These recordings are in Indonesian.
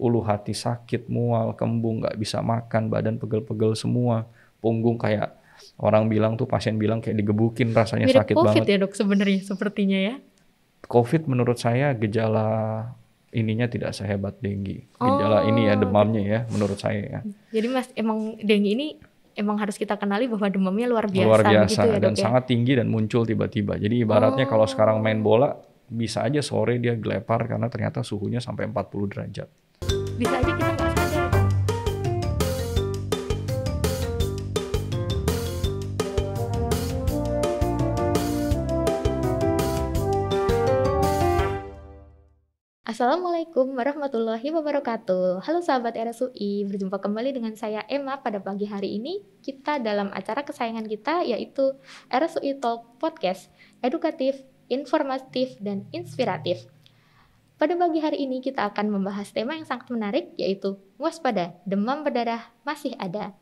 ulu hati sakit, mual, kembung, nggak bisa makan, badan pegel-pegel semua, punggung kayak orang bilang tuh pasien bilang kayak digebukin rasanya Mirip sakit COVID banget. COVID ya dok sebenarnya sepertinya ya. COVID menurut saya gejala ininya tidak sehebat denggi Gejala oh. ini ya demamnya ya menurut saya ya. Jadi mas emang denggi ini emang harus kita kenali bahwa demamnya luar biasa. Luar ya, biasa gitu ya, dan ya? sangat tinggi dan muncul tiba-tiba. Jadi ibaratnya oh. kalau sekarang main bola bisa aja sore dia gelepar karena ternyata suhunya sampai 40 derajat bisa aja kita nggak sadar Assalamualaikum warahmatullahi wabarakatuh Halo sahabat RSUI, berjumpa kembali dengan saya Emma pada pagi hari ini Kita dalam acara kesayangan kita yaitu RSUI Talk Podcast Edukatif, informatif, dan inspiratif pada pagi hari ini kita akan membahas tema yang sangat menarik yaitu waspada demam berdarah masih ada.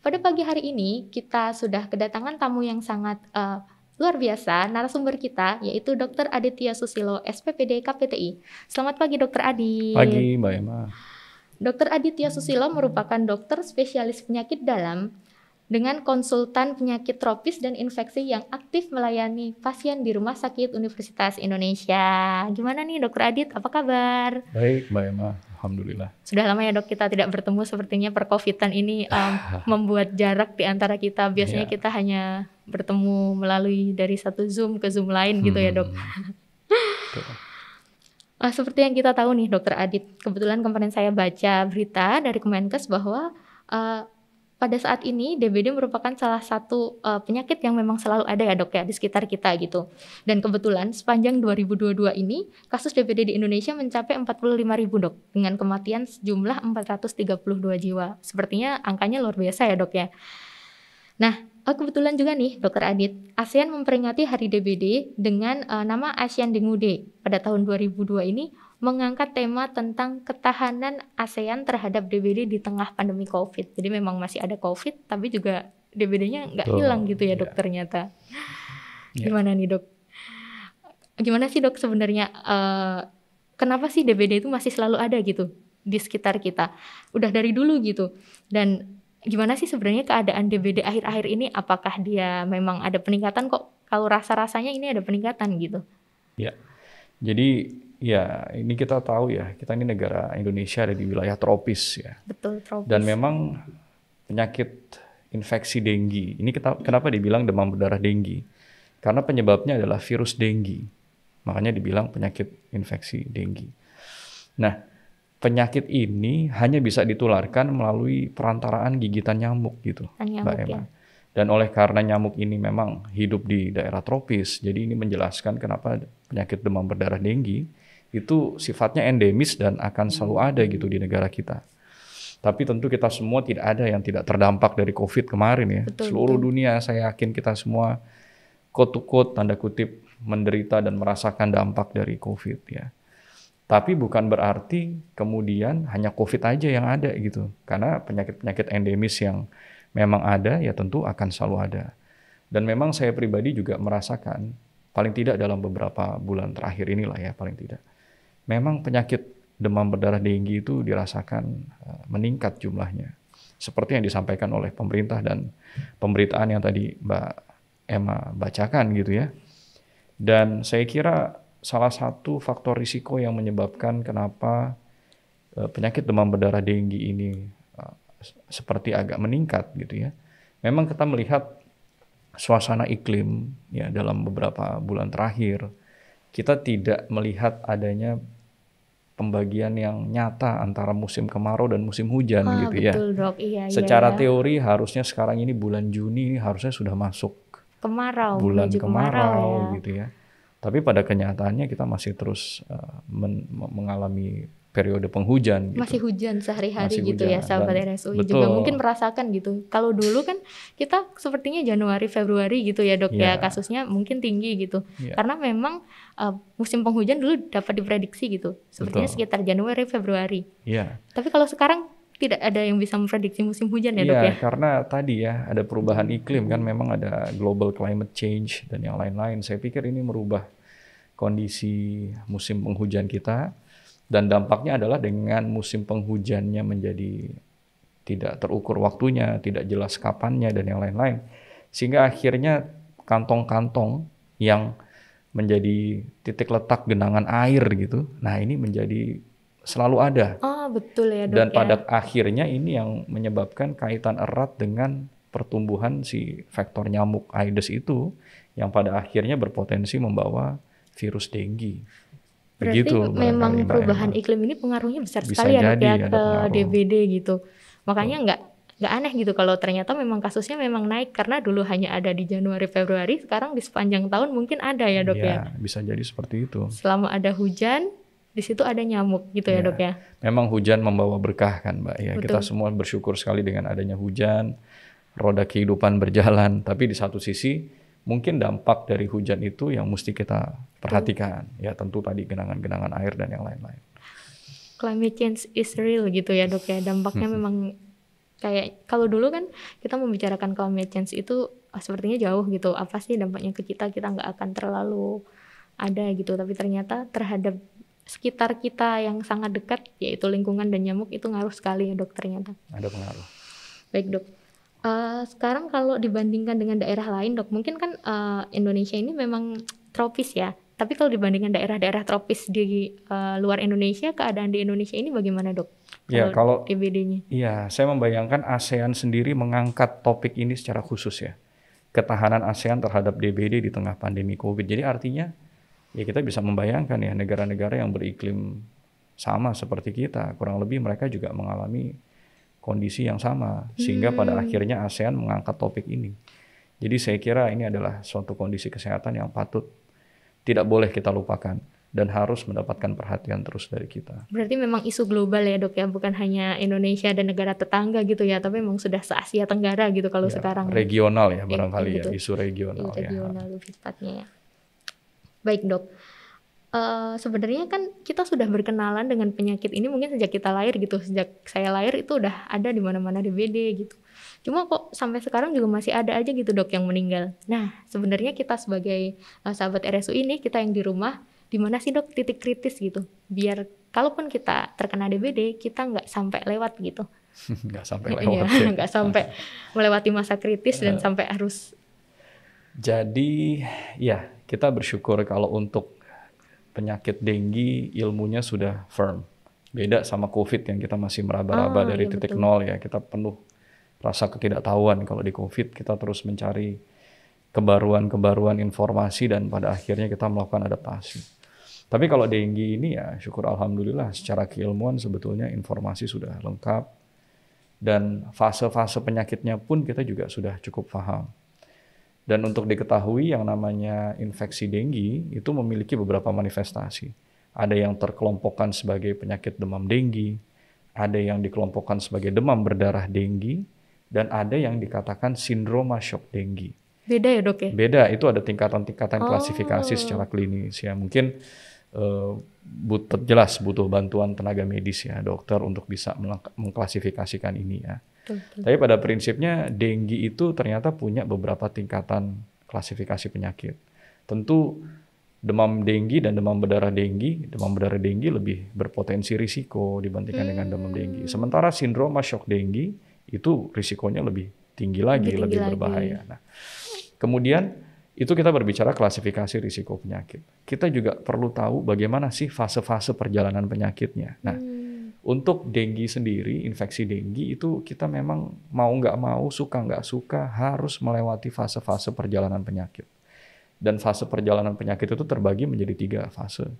Pada pagi hari ini kita sudah kedatangan tamu yang sangat uh, luar biasa narasumber kita yaitu Dr. Aditya Susilo SPPD KPTI. Selamat pagi Dr. Adi. Pagi Mbak Emma. Dr. Aditya Susilo merupakan dokter spesialis penyakit dalam dengan konsultan penyakit tropis dan infeksi yang aktif melayani pasien di Rumah Sakit Universitas Indonesia. Gimana nih Dokter Adit, apa kabar? Baik Mbak Emma, Alhamdulillah. Sudah lama ya dok kita tidak bertemu sepertinya per covidan ini um, membuat jarak di antara kita. Biasanya yeah. kita hanya bertemu melalui dari satu Zoom ke Zoom lain gitu ya dok. Nah, seperti yang kita tahu nih, Dokter Adit, kebetulan kemarin saya baca berita dari Kemenkes bahwa uh, pada saat ini DBD merupakan salah satu uh, penyakit yang memang selalu ada ya dok ya di sekitar kita gitu. Dan kebetulan sepanjang 2022 ini kasus DBD di Indonesia mencapai 45 ribu dok dengan kematian sejumlah 432 jiwa. Sepertinya angkanya luar biasa ya dok ya. Nah Oh, kebetulan juga nih, Dokter Adit, ASEAN memperingati Hari DBD dengan uh, nama ASEAN Dengue Day pada tahun 2002 ini mengangkat tema tentang ketahanan ASEAN terhadap DBD di tengah pandemi COVID. Jadi memang masih ada COVID, tapi juga DBD-nya nggak hilang gitu ya dok yeah. ternyata. Yeah. Gimana nih dok? Gimana sih dok sebenarnya? Uh, kenapa sih DBD itu masih selalu ada gitu di sekitar kita? Udah dari dulu gitu. Dan gimana sih sebenarnya keadaan DBD akhir-akhir ini? Apakah dia memang ada peningkatan kok? Kalau rasa-rasanya ini ada peningkatan gitu? Ya. Jadi ya ini kita tahu ya kita ini negara Indonesia ada di wilayah tropis ya. Betul tropis. Dan memang penyakit infeksi denggi ini kita kenapa dibilang demam berdarah denggi? Karena penyebabnya adalah virus denggi. Makanya dibilang penyakit infeksi denggi. Nah, penyakit ini hanya bisa ditularkan melalui perantaraan gigitan nyamuk gitu, nyamuk, Mbak Ya. Dan oleh karena nyamuk ini memang hidup di daerah tropis, jadi ini menjelaskan kenapa penyakit demam berdarah denggi itu sifatnya endemis dan akan selalu ada gitu di negara kita. Tapi tentu kita semua tidak ada yang tidak terdampak dari COVID kemarin ya. Betul, Seluruh betul. dunia saya yakin kita semua quote to quote tanda kutip menderita dan merasakan dampak dari COVID ya. Tapi bukan berarti kemudian hanya COVID aja yang ada gitu. Karena penyakit-penyakit endemis yang memang ada ya tentu akan selalu ada. Dan memang saya pribadi juga merasakan paling tidak dalam beberapa bulan terakhir inilah ya paling tidak memang penyakit demam berdarah dengue itu dirasakan eh, meningkat jumlahnya. Seperti yang disampaikan oleh pemerintah dan pemberitaan yang tadi Mbak Emma bacakan gitu ya. Dan saya kira salah satu faktor risiko yang menyebabkan kenapa eh, penyakit demam berdarah dengue ini eh, seperti agak meningkat gitu ya. Memang kita melihat suasana iklim ya dalam beberapa bulan terakhir kita tidak melihat adanya pembagian yang nyata antara musim kemarau dan musim hujan ah, gitu ya. betul, ya. Dok. Iya, iya, Secara iya, teori harusnya sekarang ini bulan Juni ini harusnya sudah masuk kemarau, bulan kemarau, kemarau ya. gitu ya. Tapi pada kenyataannya kita masih terus uh, men mengalami periode penghujan. Gitu. Masih hujan sehari-hari gitu ya, hujan. ya sahabat Dan, RSUI betul. juga mungkin merasakan gitu. Kalau dulu kan kita sepertinya Januari Februari gitu ya dok yeah. ya kasusnya mungkin tinggi gitu. Yeah. Karena memang uh, musim penghujan dulu dapat diprediksi gitu. Sepertinya betul. sekitar Januari Februari. Yeah. Tapi kalau sekarang tidak ada yang bisa memprediksi musim hujan ya, ya dok ya? karena tadi ya ada perubahan iklim kan memang ada global climate change dan yang lain-lain. Saya pikir ini merubah kondisi musim penghujan kita dan dampaknya adalah dengan musim penghujannya menjadi tidak terukur waktunya, tidak jelas kapannya, dan yang lain-lain. Sehingga akhirnya kantong-kantong yang menjadi titik letak genangan air gitu. Nah ini menjadi selalu ada. Oh betul ya dok Dan ya. pada akhirnya ini yang menyebabkan kaitan erat dengan pertumbuhan si vektor nyamuk Aedes itu yang pada akhirnya berpotensi membawa virus dengue. Berarti gitu, memang perubahan iklim ini pengaruhnya besar Bisa sekali ya, jadi, ya ke DBD gitu. Makanya nggak nggak aneh gitu kalau ternyata memang kasusnya memang naik karena dulu hanya ada di Januari Februari sekarang di sepanjang tahun mungkin ada ya dok ya, ya? bisa jadi seperti itu selama ada hujan di situ ada nyamuk gitu ya, ya dok ya memang hujan membawa berkah kan mbak ya Betul. kita semua bersyukur sekali dengan adanya hujan roda kehidupan berjalan tapi di satu sisi mungkin dampak dari hujan itu yang mesti kita perhatikan ya tentu tadi genangan-genangan air dan yang lain-lain. Climate change is real gitu ya dok ya dampaknya memang kayak kalau dulu kan kita membicarakan climate change itu sepertinya jauh gitu apa sih dampaknya ke kita kita nggak akan terlalu ada gitu tapi ternyata terhadap sekitar kita yang sangat dekat yaitu lingkungan dan nyamuk itu ngaruh sekali ya dok ternyata. Ada pengaruh. Baik dok. Uh, sekarang kalau dibandingkan dengan daerah lain dok mungkin kan uh, Indonesia ini memang tropis ya tapi kalau dibandingkan daerah-daerah tropis di uh, luar Indonesia, keadaan di Indonesia ini bagaimana dok? Iya, ya kalau TBD-nya. Iya, saya membayangkan ASEAN sendiri mengangkat topik ini secara khusus ya. Ketahanan ASEAN terhadap DBD di tengah pandemi COVID. Jadi artinya ya kita bisa membayangkan ya negara-negara yang beriklim sama seperti kita, kurang lebih mereka juga mengalami kondisi yang sama sehingga hmm. pada akhirnya ASEAN mengangkat topik ini. Jadi saya kira ini adalah suatu kondisi kesehatan yang patut tidak boleh kita lupakan dan harus mendapatkan perhatian terus dari kita. Berarti memang isu global ya dok ya, bukan hanya Indonesia dan negara tetangga gitu ya, tapi memang sudah se Asia Tenggara gitu kalau ya, sekarang. Ya? Regional ya iya, barangkali ya, gitu. ya isu regional, isu ya. regional ya. sifatnya ya. Baik dok. Uh, sebenarnya kan kita sudah berkenalan dengan penyakit ini mungkin sejak kita lahir gitu sejak saya lahir itu udah ada di mana-mana di DBD gitu Cuma kok sampai sekarang juga masih ada aja gitu dok yang meninggal. Nah sebenarnya kita sebagai uh, sahabat RSU ini kita yang di rumah di mana sih dok titik kritis gitu biar kalaupun kita terkena DBD kita nggak sampai lewat gitu nggak sampai iya, lewat iya, nggak sampai melewati masa kritis dan eh. sampai harus jadi ya kita bersyukur kalau untuk penyakit denggi ilmunya sudah firm beda sama covid yang kita masih meraba-raba ah, dari iya titik betul. nol ya kita penuh rasa ketidaktahuan kalau di COVID kita terus mencari kebaruan-kebaruan informasi dan pada akhirnya kita melakukan adaptasi. Tapi kalau denggi ini ya syukur alhamdulillah secara keilmuan sebetulnya informasi sudah lengkap dan fase-fase penyakitnya pun kita juga sudah cukup paham. Dan untuk diketahui yang namanya infeksi denggi itu memiliki beberapa manifestasi. Ada yang terkelompokkan sebagai penyakit demam denggi, ada yang dikelompokkan sebagai demam berdarah denggi, dan ada yang dikatakan sindroma shock denggi. Beda ya dok ya? Beda, itu ada tingkatan-tingkatan oh. klasifikasi secara klinis ya. Mungkin uh, eh, butuh jelas butuh bantuan tenaga medis ya dokter untuk bisa mengklasifikasikan ini ya. Betul, betul. Tapi pada prinsipnya denggi itu ternyata punya beberapa tingkatan klasifikasi penyakit. Tentu demam denggi dan demam berdarah denggi, demam berdarah denggi lebih berpotensi risiko dibandingkan hmm. dengan demam denggi. Hmm. Sementara sindroma shock denggi itu risikonya lebih tinggi lagi, lebih, tinggi lebih berbahaya. Nah, kemudian itu kita berbicara klasifikasi risiko penyakit. Kita juga perlu tahu bagaimana sih fase-fase perjalanan penyakitnya. Nah, hmm. untuk denggi sendiri, infeksi denggi itu kita memang mau nggak mau, suka nggak suka harus melewati fase-fase perjalanan penyakit. Dan fase perjalanan penyakit itu terbagi menjadi tiga fase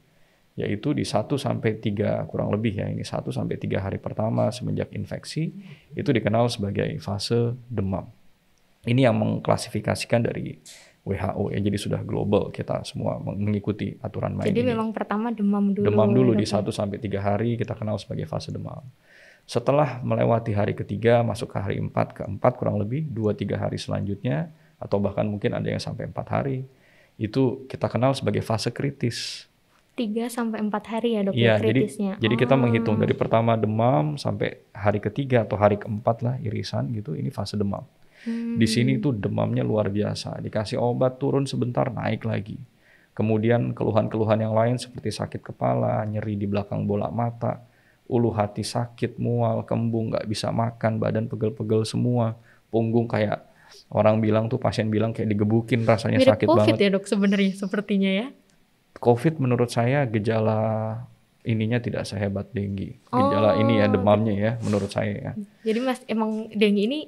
yaitu di 1 sampai 3 kurang lebih ya ini 1 sampai 3 hari pertama semenjak infeksi itu dikenal sebagai fase demam. Ini yang mengklasifikasikan dari WHO ya jadi sudah global kita semua mengikuti aturan main. Jadi ini. memang pertama demam dulu. Demam dulu di 1 sampai 3 hari kita kenal sebagai fase demam. Setelah melewati hari ketiga masuk ke hari 4 keempat kurang lebih 2 3 hari selanjutnya atau bahkan mungkin ada yang sampai 4 hari itu kita kenal sebagai fase kritis tiga sampai empat hari ya dok ya, kritisnya. Jadi, jadi kita ah. menghitung dari pertama demam sampai hari ketiga atau hari keempat lah irisan gitu ini fase demam. Hmm. Di sini tuh demamnya luar biasa. Dikasih obat turun sebentar naik lagi. Kemudian keluhan-keluhan yang lain seperti sakit kepala, nyeri di belakang bola mata, ulu hati sakit, mual, kembung, nggak bisa makan, badan pegel-pegel semua, punggung kayak orang bilang tuh pasien bilang kayak digebukin rasanya Mirip sakit COVID banget. ya dok sebenarnya sepertinya ya. COVID menurut saya gejala ininya tidak sehebat dengue. Gejala oh. ini ya demamnya ya menurut saya ya. Jadi Mas emang dengue ini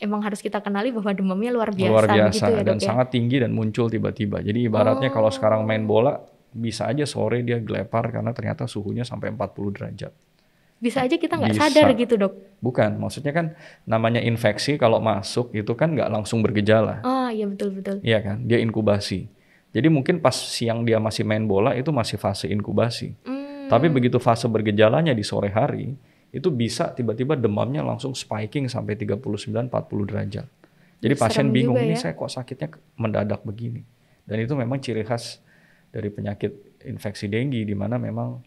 emang harus kita kenali bahwa demamnya luar biasa luar biasa gitu ya, dan ya? sangat tinggi dan muncul tiba-tiba. Jadi ibaratnya oh. kalau sekarang main bola bisa aja sore dia gelepar karena ternyata suhunya sampai 40 derajat. Bisa aja kita nggak sadar gitu dok? Bukan, maksudnya kan namanya infeksi kalau masuk itu kan nggak langsung bergejala. Oh iya betul betul. Iya kan, dia inkubasi. Jadi mungkin pas siang dia masih main bola itu masih fase inkubasi. Hmm. Tapi begitu fase bergejalanya di sore hari, itu bisa tiba-tiba demamnya langsung spiking sampai 39 40 derajat. Jadi pasien bingung ini ya? saya kok sakitnya mendadak begini. Dan itu memang ciri khas dari penyakit infeksi denggi di mana memang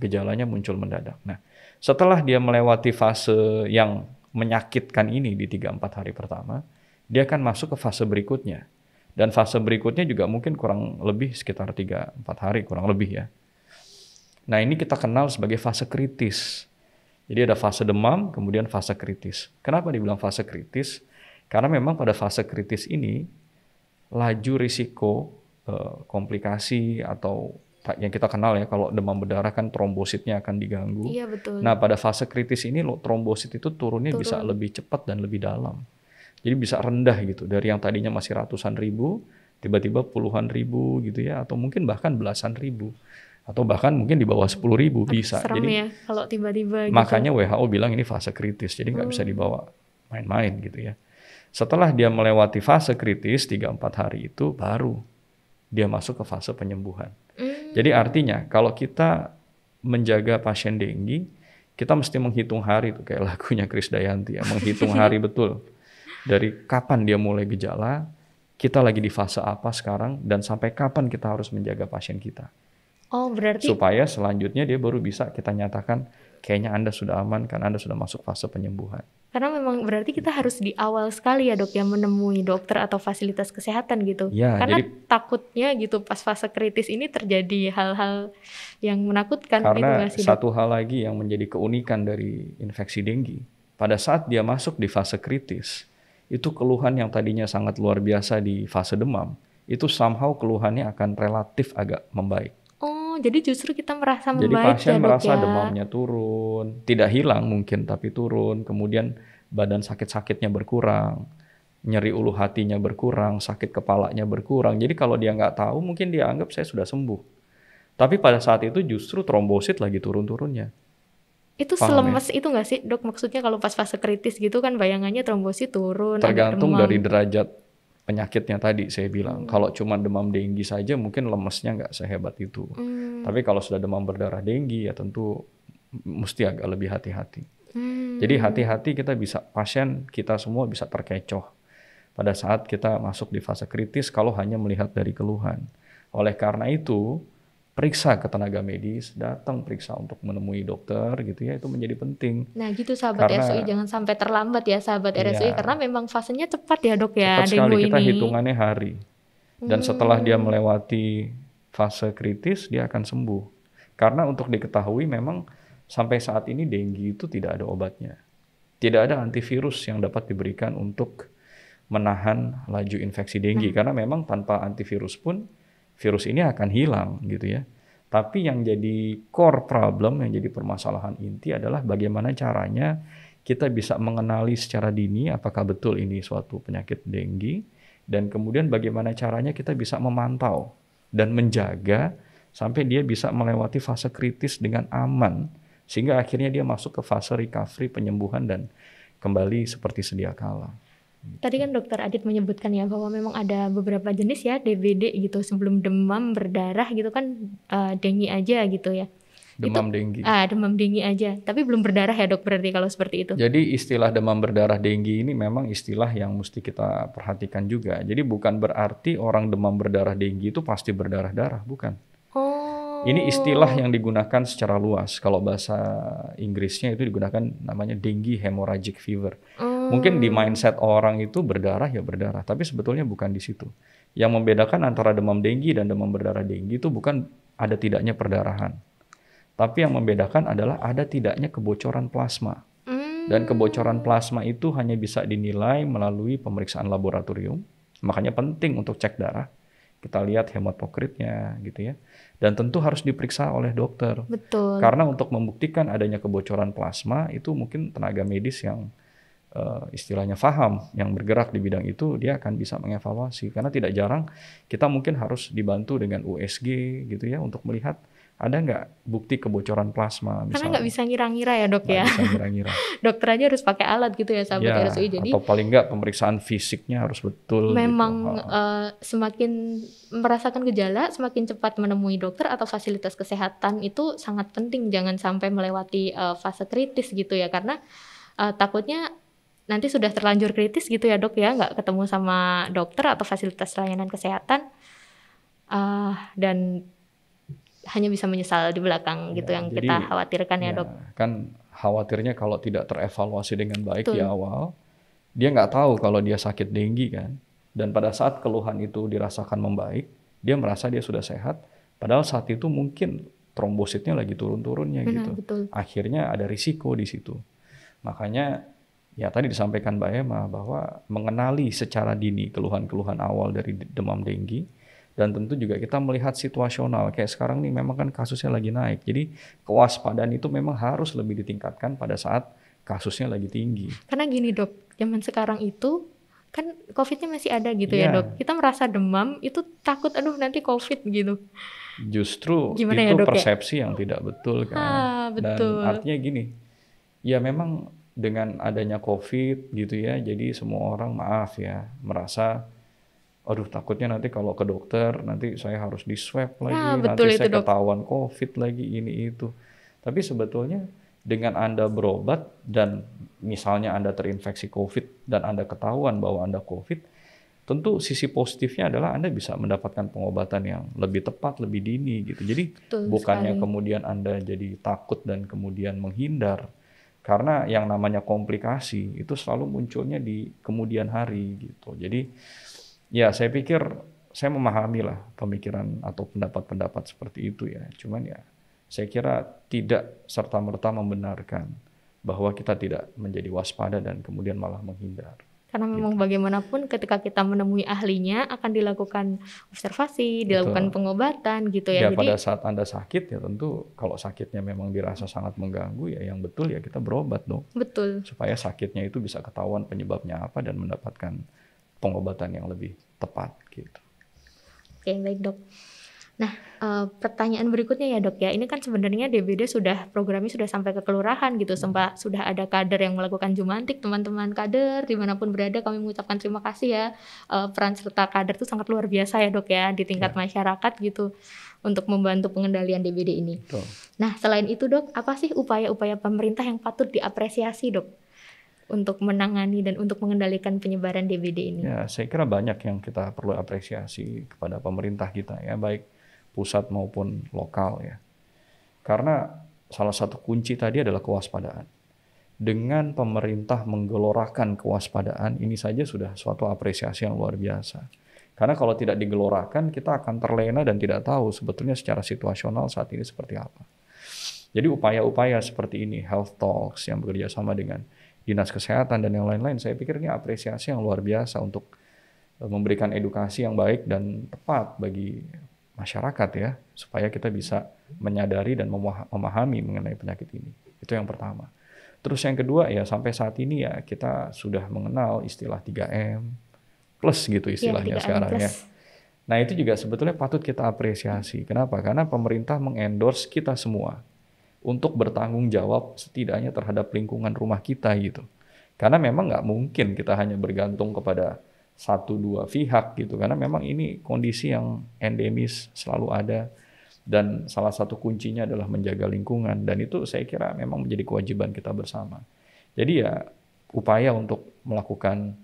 gejalanya muncul mendadak. Nah, setelah dia melewati fase yang menyakitkan ini di 3 4 hari pertama, dia akan masuk ke fase berikutnya dan fase berikutnya juga mungkin kurang lebih sekitar 3-4 hari kurang lebih ya. Nah ini kita kenal sebagai fase kritis. Jadi ada fase demam, kemudian fase kritis. Kenapa dibilang fase kritis? Karena memang pada fase kritis ini laju risiko eh, komplikasi atau yang kita kenal ya kalau demam berdarah kan trombositnya akan diganggu. Iya betul. Nah pada fase kritis ini trombosit itu turunnya Turun. bisa lebih cepat dan lebih dalam. Jadi bisa rendah gitu dari yang tadinya masih ratusan ribu tiba-tiba puluhan ribu gitu ya atau mungkin bahkan belasan ribu atau bahkan mungkin di bawah sepuluh ribu bisa. Serem jadi ya kalau tiba-tiba. Gitu. Makanya WHO bilang ini fase kritis, jadi nggak hmm. bisa dibawa main-main gitu ya. Setelah dia melewati fase kritis 3-4 hari itu baru dia masuk ke fase penyembuhan. Hmm. Jadi artinya kalau kita menjaga pasien dengue, kita mesti menghitung hari tuh kayak lagunya Kris Dayanti ya, menghitung hari betul dari kapan dia mulai gejala, kita lagi di fase apa sekarang, dan sampai kapan kita harus menjaga pasien kita. Oh, berarti supaya selanjutnya dia baru bisa kita nyatakan kayaknya Anda sudah aman karena Anda sudah masuk fase penyembuhan. Karena memang berarti kita harus di awal sekali ya, Dok, yang menemui dokter atau fasilitas kesehatan gitu. Ya, karena jadi, takutnya gitu pas fase kritis ini terjadi hal-hal yang menakutkan Karena gitu, sih, satu hal lagi yang menjadi keunikan dari infeksi denggi, pada saat dia masuk di fase kritis, itu keluhan yang tadinya sangat luar biasa di fase demam, itu somehow keluhannya akan relatif agak membaik. Oh, jadi justru kita merasa membaik. Jadi ya, pasien ya, merasa ya. demamnya turun, tidak hilang mungkin tapi turun, kemudian badan sakit-sakitnya berkurang, nyeri ulu hatinya berkurang, sakit kepalanya berkurang. Jadi kalau dia nggak tahu, mungkin dia anggap saya sudah sembuh. Tapi pada saat itu justru trombosit lagi turun-turunnya. Itu Paham ya? selemes ya? itu nggak sih dok? Maksudnya kalau pas fase kritis gitu kan bayangannya trombosit turun. Tergantung dari derajat penyakitnya tadi saya bilang. Hmm. Kalau cuma demam denggi saja mungkin lemesnya nggak sehebat itu. Hmm. Tapi kalau sudah demam berdarah denggi ya tentu mesti agak lebih hati-hati. Hmm. Jadi hati-hati kita bisa pasien kita semua bisa terkecoh pada saat kita masuk di fase kritis kalau hanya melihat dari keluhan. Oleh karena itu periksa ke tenaga medis, datang periksa untuk menemui dokter gitu ya, itu menjadi penting. Nah gitu sahabat karena, RSUI, jangan sampai terlambat ya sahabat iya, RSUI, karena memang fasenya cepat ya dok ya cepat sekali, kita hitungannya hari. Dan hmm. setelah dia hmm. melewati fase kritis, dia akan sembuh. Karena untuk diketahui memang sampai saat ini denggi itu tidak ada obatnya. Tidak ada antivirus yang dapat diberikan untuk menahan laju infeksi denggi. Hmm. Nah. Karena memang tanpa antivirus pun virus ini akan hilang gitu ya. Tapi yang jadi core problem, yang jadi permasalahan inti adalah bagaimana caranya kita bisa mengenali secara dini apakah betul ini suatu penyakit denggi dan kemudian bagaimana caranya kita bisa memantau dan menjaga sampai dia bisa melewati fase kritis dengan aman sehingga akhirnya dia masuk ke fase recovery penyembuhan dan kembali seperti sedia kala. Tadi kan dokter Adit menyebutkan ya bahwa memang ada beberapa jenis ya DBD gitu sebelum demam berdarah gitu kan uh, eh, dengi aja gitu ya. Demam itu, Ah, demam dengi aja. Tapi belum berdarah ya dok berarti kalau seperti itu. Jadi istilah demam berdarah dengi ini memang istilah yang mesti kita perhatikan juga. Jadi bukan berarti orang demam berdarah dengi itu pasti berdarah-darah, bukan. Oh. Ini istilah yang digunakan secara luas. Kalau bahasa Inggrisnya itu digunakan namanya dengi hemorrhagic fever. Oh Mungkin di mindset orang itu berdarah ya berdarah, tapi sebetulnya bukan di situ. Yang membedakan antara demam denggi dan demam berdarah denggi itu bukan ada tidaknya perdarahan. Tapi yang membedakan adalah ada tidaknya kebocoran plasma. Hmm. Dan kebocoran plasma itu hanya bisa dinilai melalui pemeriksaan laboratorium. Makanya penting untuk cek darah kita lihat hematokritnya gitu ya. Dan tentu harus diperiksa oleh dokter. Betul. Karena untuk membuktikan adanya kebocoran plasma itu mungkin tenaga medis yang uh, istilahnya faham yang bergerak di bidang itu dia akan bisa mengevaluasi karena tidak jarang kita mungkin harus dibantu dengan USG gitu ya untuk melihat ada nggak bukti kebocoran plasma misalnya. Karena nggak bisa ngira-ngira ya dok gak ya. Bisa ngira-ngira. Dokter aja harus pakai alat gitu ya sahabat ya, RSUI. Jadi atau paling nggak pemeriksaan fisiknya harus betul. Gitu. Memang gitu. uh, semakin merasakan gejala semakin cepat menemui dokter atau fasilitas kesehatan itu sangat penting jangan sampai melewati uh, fase kritis gitu ya karena uh, takutnya nanti sudah terlanjur kritis gitu ya dok ya nggak ketemu sama dokter atau fasilitas layanan kesehatan uh, dan hanya bisa menyesal di belakang ya, gitu ya, yang jadi, kita khawatirkan ya, ya dok kan khawatirnya kalau tidak terevaluasi dengan baik Betul. di awal dia nggak tahu kalau dia sakit denggi kan dan pada saat keluhan itu dirasakan membaik dia merasa dia sudah sehat padahal saat itu mungkin trombositnya lagi turun-turunnya gitu betul. akhirnya ada risiko di situ makanya Ya tadi disampaikan Mbak Emma bahwa mengenali secara dini keluhan-keluhan awal dari demam denggi dan tentu juga kita melihat situasional kayak sekarang nih memang kan kasusnya lagi naik. Jadi kewaspadaan itu memang harus lebih ditingkatkan pada saat kasusnya lagi tinggi. Karena gini dok, zaman sekarang itu kan COVID-nya masih ada gitu yeah. ya iya. dok. Kita merasa demam itu takut aduh nanti COVID gitu. Justru Gimana itu ya, dok, ya? persepsi ya? yang tidak betul kan. Ah, betul. Dan artinya gini, ya memang dengan adanya COVID gitu ya, jadi semua orang maaf ya merasa, aduh takutnya nanti kalau ke dokter nanti saya harus di swab nah, lagi, nah, nanti saya itu, ketahuan COVID lagi ini itu. Tapi sebetulnya dengan anda berobat dan misalnya anda terinfeksi COVID dan anda ketahuan bahwa anda COVID, tentu sisi positifnya adalah anda bisa mendapatkan pengobatan yang lebih tepat, lebih dini gitu. Jadi Betul bukannya sekali. kemudian anda jadi takut dan kemudian menghindar karena yang namanya komplikasi itu selalu munculnya di kemudian hari gitu. Jadi ya saya pikir saya memahami lah pemikiran atau pendapat-pendapat seperti itu ya. Cuman ya saya kira tidak serta-merta membenarkan bahwa kita tidak menjadi waspada dan kemudian malah menghindar karena gitu. memang gitu. bagaimanapun ketika kita menemui ahlinya akan dilakukan observasi, dilakukan pengobatan gitu ya. ya Jadi pada saat Anda sakit ya tentu kalau sakitnya memang dirasa sangat mengganggu ya yang betul ya kita berobat dong. Betul. Supaya sakitnya itu bisa ketahuan penyebabnya apa dan mendapatkan pengobatan yang lebih tepat gitu. Oke, baik, Dok. Nah, e, pertanyaan berikutnya ya dok ya, ini kan sebenarnya DBD sudah programnya sudah sampai ke kelurahan gitu, hmm. sempat sudah ada kader yang melakukan jumantik, teman-teman kader dimanapun berada kami mengucapkan terima kasih ya e, peran serta kader itu sangat luar biasa ya dok ya di tingkat ya. masyarakat gitu untuk membantu pengendalian DBD ini. Betul. Nah, selain itu dok, apa sih upaya-upaya pemerintah yang patut diapresiasi dok? untuk menangani dan untuk mengendalikan penyebaran DBD ini? Ya, saya kira banyak yang kita perlu apresiasi kepada pemerintah kita ya, baik pusat maupun lokal ya. Karena salah satu kunci tadi adalah kewaspadaan. Dengan pemerintah menggelorakan kewaspadaan ini saja sudah suatu apresiasi yang luar biasa. Karena kalau tidak digelorakan kita akan terlena dan tidak tahu sebetulnya secara situasional saat ini seperti apa. Jadi upaya-upaya seperti ini, health talks yang bekerja sama dengan dinas kesehatan dan yang lain-lain, saya pikir ini apresiasi yang luar biasa untuk e, memberikan edukasi yang baik dan tepat bagi masyarakat ya supaya kita bisa menyadari dan memahami mengenai penyakit ini. Itu yang pertama. Terus yang kedua ya sampai saat ini ya kita sudah mengenal istilah 3M plus gitu iya, istilahnya ya, sekarang plus. ya. Nah, itu juga sebetulnya patut kita apresiasi. Kenapa? Karena pemerintah mengendorse kita semua untuk bertanggung jawab setidaknya terhadap lingkungan rumah kita gitu. Karena memang nggak mungkin kita hanya bergantung kepada satu dua pihak gitu karena memang ini kondisi yang endemis selalu ada dan salah satu kuncinya adalah menjaga lingkungan dan itu saya kira memang menjadi kewajiban kita bersama. Jadi ya upaya untuk melakukan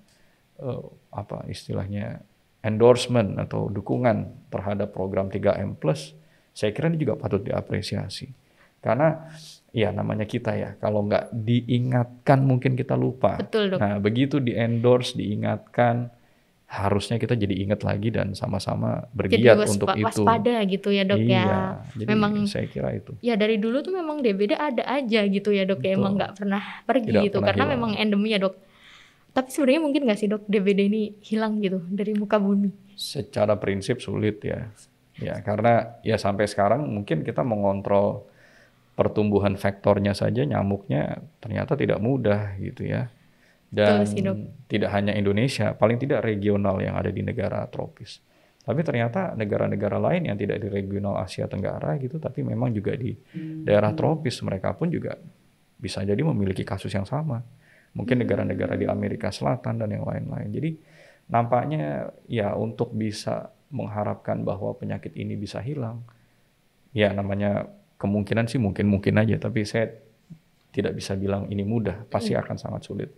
uh, apa istilahnya endorsement atau dukungan terhadap program 3M plus saya kira ini juga patut diapresiasi. Karena ya namanya kita ya kalau nggak diingatkan mungkin kita lupa. Betul Nah begitu di endorse diingatkan harusnya kita jadi ingat lagi dan sama-sama bergiat jadi waspa, untuk itu. waspada gitu ya dok iya, ya. Jadi memang saya kira itu. Ya dari dulu tuh memang DBD ada aja gitu ya dok ya emang nggak pernah pergi Tidak gitu pernah karena hilang. memang endemi ya dok. Tapi sebenarnya mungkin nggak sih dok DBD ini hilang gitu dari muka bumi? Secara prinsip sulit ya. Ya karena ya sampai sekarang mungkin kita mengontrol pertumbuhan vektornya saja nyamuknya ternyata tidak mudah gitu ya dan tidak hanya Indonesia, paling tidak regional yang ada di negara tropis. Tapi ternyata negara-negara lain yang tidak di regional Asia Tenggara gitu, tapi memang juga di hmm. daerah tropis mereka pun juga bisa jadi memiliki kasus yang sama. Mungkin hmm. negara-negara di Amerika Selatan dan yang lain-lain. Jadi nampaknya ya untuk bisa mengharapkan bahwa penyakit ini bisa hilang, ya namanya kemungkinan sih mungkin-mungkin aja. Tapi saya tidak bisa bilang ini mudah, pasti hmm. akan sangat sulit.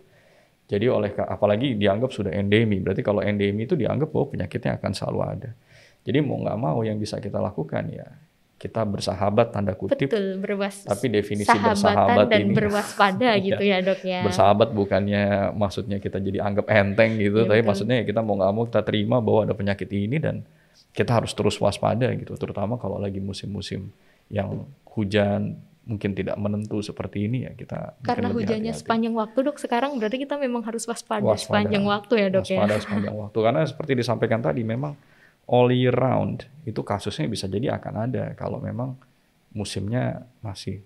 Jadi oleh apalagi dianggap sudah endemi, berarti kalau endemi itu dianggap bahwa penyakitnya akan selalu ada. Jadi mau nggak mau yang bisa kita lakukan ya kita bersahabat tanda kutip. Betul, berwas. Tapi definisi bersahabat dan ini, berwaspada iya. gitu ya dok ya. Bersahabat bukannya maksudnya kita jadi anggap enteng gitu, ya, tapi betul. maksudnya ya kita mau nggak mau kita terima bahwa ada penyakit ini dan kita harus terus waspada gitu, terutama kalau lagi musim-musim yang hujan mungkin tidak menentu seperti ini ya kita karena hujannya hati-hati. sepanjang waktu dok sekarang berarti kita memang harus waspada, waspada sepanjang waktu ya dok ya? waspada ya sepanjang waktu karena seperti disampaikan tadi memang all year round itu kasusnya bisa jadi akan ada kalau memang musimnya masih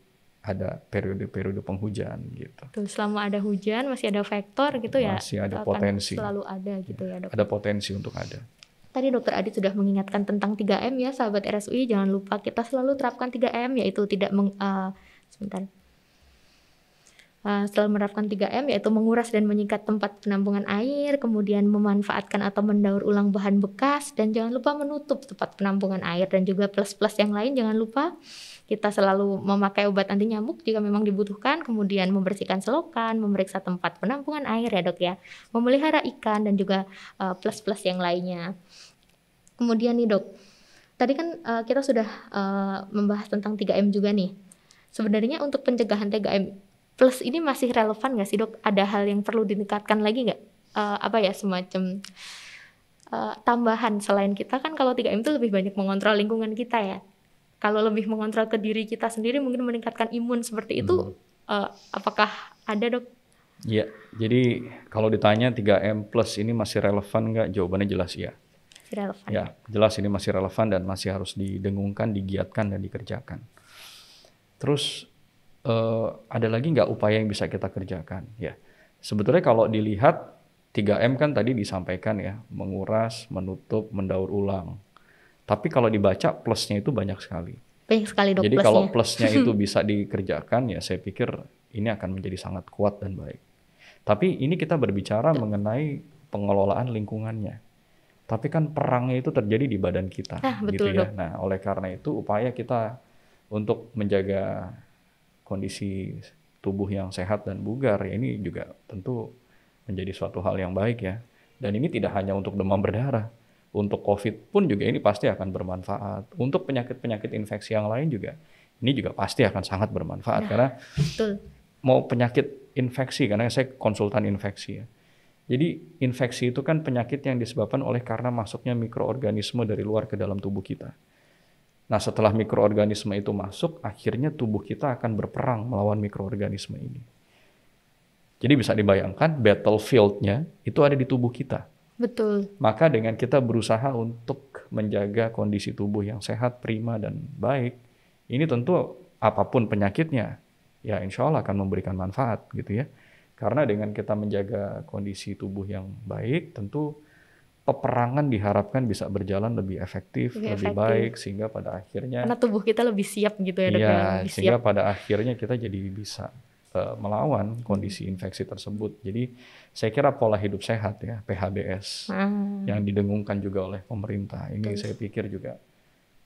ada periode-periode penghujan gitu. Tuh, selama ada hujan masih ada faktor gitu ya. Masih ada potensi. Selalu ada gitu ya, Dok. Ada potensi untuk ada. Tadi dokter Adi sudah mengingatkan tentang 3M ya sahabat RSUI jangan lupa kita selalu terapkan 3M yaitu tidak meng, uh, sebentar uh, selalu menerapkan 3M yaitu menguras dan menyikat tempat penampungan air, kemudian memanfaatkan atau mendaur ulang bahan bekas dan jangan lupa menutup tempat penampungan air dan juga plus-plus yang lain jangan lupa kita selalu memakai obat anti nyamuk jika memang dibutuhkan, kemudian membersihkan selokan, memeriksa tempat penampungan air ya dok ya, memelihara ikan dan juga eh, plus-plus uh, yang lainnya. Kemudian nih dok, tadi kan uh, kita sudah uh, membahas tentang 3M juga nih. Sebenarnya untuk pencegahan 3M plus ini masih relevan nggak sih dok? Ada hal yang perlu ditingkatkan lagi nggak? Uh, apa ya semacam uh, tambahan selain kita kan kalau 3M itu lebih banyak mengontrol lingkungan kita ya kalau lebih mengontrol ke diri kita sendiri mungkin meningkatkan imun seperti itu hmm. uh, apakah ada dok? Iya, jadi kalau ditanya 3M plus ini masih relevan nggak? Jawabannya jelas iya. Relevan. Ya, jelas ini masih relevan dan masih harus didengungkan, digiatkan dan dikerjakan. Terus uh, ada lagi nggak upaya yang bisa kita kerjakan? Ya, sebetulnya kalau dilihat 3M kan tadi disampaikan ya, menguras, menutup, mendaur ulang. Tapi kalau dibaca plusnya itu banyak sekali. Banyak sekali dok Jadi plusnya. kalau plusnya itu bisa dikerjakan ya saya pikir ini akan menjadi sangat kuat dan baik. Tapi ini kita berbicara Tuh. Iya. mengenai pengelolaan lingkungannya. Tapi kan perangnya itu terjadi di badan kita, ah, gitu ya. Dok. Nah, oleh karena itu upaya kita untuk menjaga kondisi tubuh yang sehat dan bugar ya ini juga tentu menjadi suatu hal yang baik ya. Dan ini tidak hanya untuk demam berdarah, untuk COVID pun juga ini pasti akan bermanfaat. Untuk penyakit-penyakit infeksi yang lain juga ini juga pasti akan sangat bermanfaat Ya, karena betul. mau penyakit infeksi karena saya konsultan infeksi ya. Jadi infeksi itu kan penyakit yang disebabkan oleh karena masuknya mikroorganisme dari luar ke dalam tubuh kita. Nah setelah mikroorganisme itu masuk, akhirnya tubuh kita akan berperang melawan mikroorganisme ini. Jadi bisa dibayangkan battlefield-nya itu ada di tubuh kita. Betul. Maka dengan kita berusaha untuk menjaga kondisi tubuh yang sehat, prima dan baik, ini tentu apapun penyakitnya, ya insya Allah akan memberikan manfaat gitu ya. Karena dengan kita menjaga kondisi tubuh yang baik, tentu peperangan diharapkan bisa berjalan lebih efektif, lebih, lebih efektif. baik sehingga pada akhirnya karena tubuh kita lebih siap gitu ya, iya, ya sehingga siap. pada akhirnya kita jadi bisa Eh, melawan kondisi infeksi tersebut. Jadi saya kira pola hidup sehat ya PHBS hmm. yang didengungkan juga oleh pemerintah ini Betul. saya pikir juga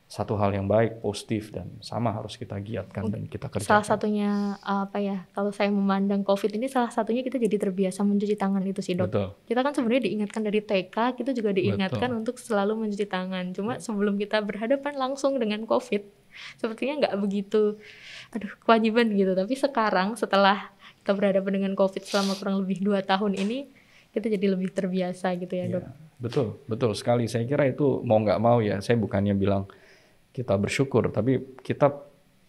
satu hal yang baik, positif dan sama harus kita giatkan dan kita kerjakan. Salah satunya apa ya? Kalau saya memandang COVID ini salah satunya kita jadi terbiasa mencuci tangan itu sih dok. Betul. Kita kan sebenarnya diingatkan dari TK, kita juga diingatkan Betul. untuk selalu mencuci tangan. Cuma Betul. Ya. sebelum kita berhadapan langsung dengan COVID, sepertinya nggak begitu aduh kewajiban gitu tapi sekarang setelah kita berhadapan dengan covid selama kurang lebih dua tahun ini kita jadi lebih terbiasa gitu ya, ya dok betul betul sekali saya kira itu mau nggak mau ya saya bukannya bilang kita bersyukur tapi kita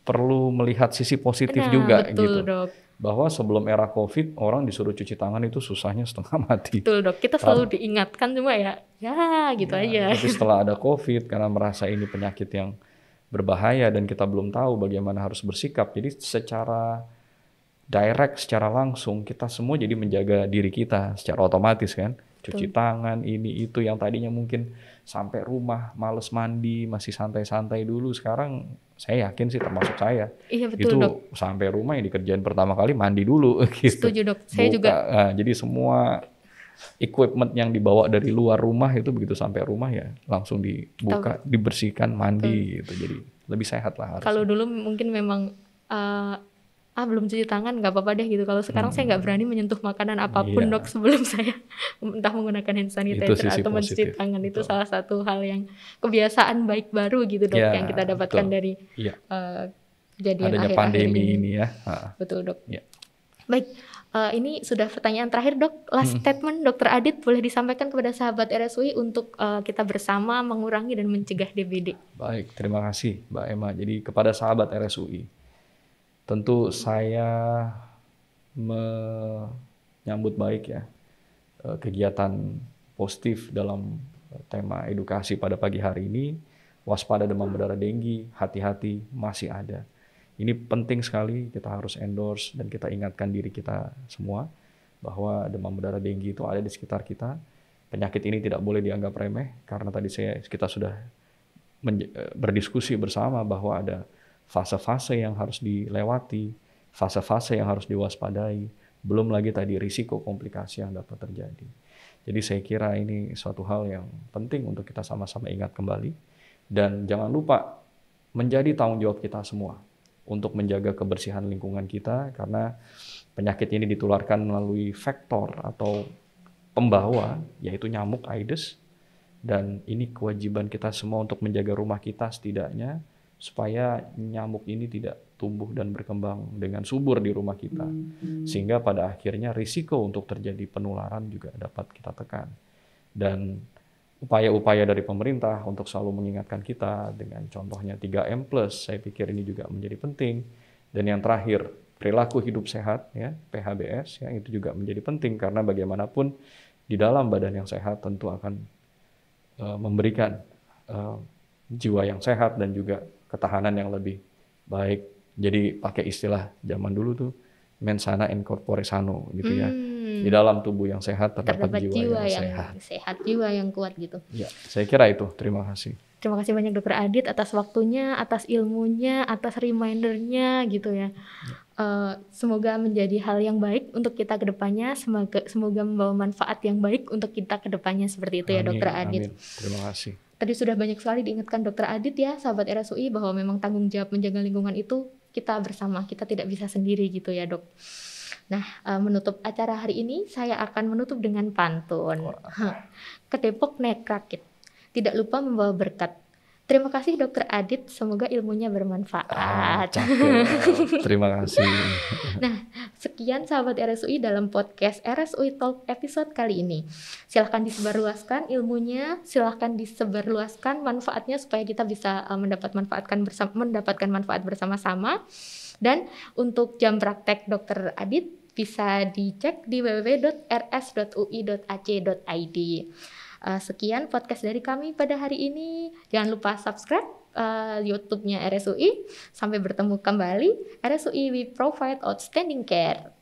perlu melihat sisi positif nah, juga betul, gitu dok bahwa sebelum era COVID orang disuruh cuci tangan itu susahnya setengah mati. Betul dok, kita selalu diingatkan cuma ya, ya gitu ya, aja. Tapi setelah ada COVID karena merasa ini penyakit yang berbahaya dan kita belum tahu bagaimana harus bersikap. Jadi secara direct, secara langsung kita semua jadi menjaga diri kita secara otomatis kan. Cuci Tuh. tangan ini itu yang tadinya mungkin sampai rumah males mandi masih santai-santai dulu sekarang saya yakin sih termasuk saya iya, betul, itu dok. sampai rumah yang dikerjain pertama kali mandi dulu gitu. setuju dok saya Buka, juga nah, jadi semua equipment yang dibawa dari luar rumah itu begitu sampai rumah ya langsung dibuka, Tau. dibersihkan, mandi Tau. gitu. Jadi lebih sehat lah harusnya. Kalau dulu mungkin memang uh, ah belum cuci tangan nggak apa-apa deh gitu. Kalau sekarang hmm. saya nggak hmm. berani menyentuh makanan iya. apapun yeah. dok sebelum saya entah menggunakan hand sanitizer atau mencuci tangan itu Betul. salah satu hal yang kebiasaan baik baru gitu dok yeah, yang kita dapatkan Betul. dari yeah. Iya. uh, pandemi ini. ini ya. Betul dok. Yeah. Baik Uh, ini sudah pertanyaan terakhir dok. Last hmm. statement dokter Adit boleh disampaikan kepada sahabat RSUI untuk uh, kita bersama mengurangi dan mencegah DBD. Baik, terima kasih Mbak Emma. Jadi kepada sahabat RSUI, tentu saya menyambut baik ya eh, kegiatan positif dalam tema edukasi pada pagi hari ini. Waspada demam berdarah denggi, hati-hati masih ada. Ini penting sekali kita harus endorse dan kita ingatkan diri kita semua bahwa demam berdarah denggi itu ada di sekitar kita. Penyakit ini tidak boleh dianggap remeh karena tadi saya kita sudah eh, berdiskusi bersama bahwa ada fase-fase yang harus dilewati, fase-fase yang harus diwaspadai, belum lagi tadi risiko komplikasi yang dapat terjadi. Jadi saya kira ini suatu hal yang penting untuk kita sama-sama ingat kembali dan jangan lupa menjadi tanggung jawab kita semua untuk menjaga kebersihan lingkungan kita karena penyakit ini ditularkan melalui vektor atau pembawa yaitu nyamuk Aedes dan ini kewajiban kita semua untuk menjaga rumah kita setidaknya supaya nyamuk ini tidak tumbuh dan berkembang dengan subur di rumah kita hmm. sehingga pada akhirnya risiko untuk terjadi penularan juga dapat kita tekan dan upaya-upaya dari pemerintah untuk selalu mengingatkan kita dengan contohnya 3M+, saya pikir ini juga menjadi penting. Dan yang terakhir, perilaku hidup sehat ya, PHBS ya itu juga menjadi penting karena bagaimanapun di dalam badan yang sehat tentu akan uh, memberikan uh, jiwa yang sehat dan juga ketahanan yang lebih baik. Jadi pakai istilah zaman dulu tuh mensana in sano gitu ya. Hmm Iya. di dalam tubuh yang sehat terdapat, terdapat jiwa, jiwa yang, yang sehat. sehat jiwa yang kuat gitu ya saya kira itu terima kasih terima kasih banyak dokter Adit atas waktunya atas ilmunya atas remindernya gitu ya, ya. Uh, semoga menjadi hal yang baik untuk kita kedepannya semoga semoga membawa manfaat yang baik untuk kita kedepannya seperti itu ya, amin, ya dokter Adit amin. terima kasih Tadi sudah banyak sekali diingatkan Dokter Adit ya, sahabat RSUI, bahwa memang tanggung jawab menjaga lingkungan itu kita bersama, kita tidak bisa sendiri gitu ya dok. Nah, eh, menutup acara hari ini saya akan menutup dengan pantun. Ke Depok naik rakit. Tidak lupa membawa berkat. Terima kasih Dokter Adit, semoga ilmunya bermanfaat. Ah, Terima kasih. nah, sekian sahabat RSUI dalam podcast RSUI Talk episode kali ini. Silahkan disebarluaskan ilmunya, silahkan disebarluaskan manfaatnya supaya kita bisa eh, mendapat manfaatkan bersama, mendapatkan manfaat bersama-sama. Dan untuk jam praktek Dokter Adit bisa dicek di www.rs.ui.ac.id. Uh, sekian podcast dari kami pada hari ini. Jangan lupa subscribe uh, YouTube-nya RSUI. Sampai bertemu kembali. RSUI we provide outstanding care.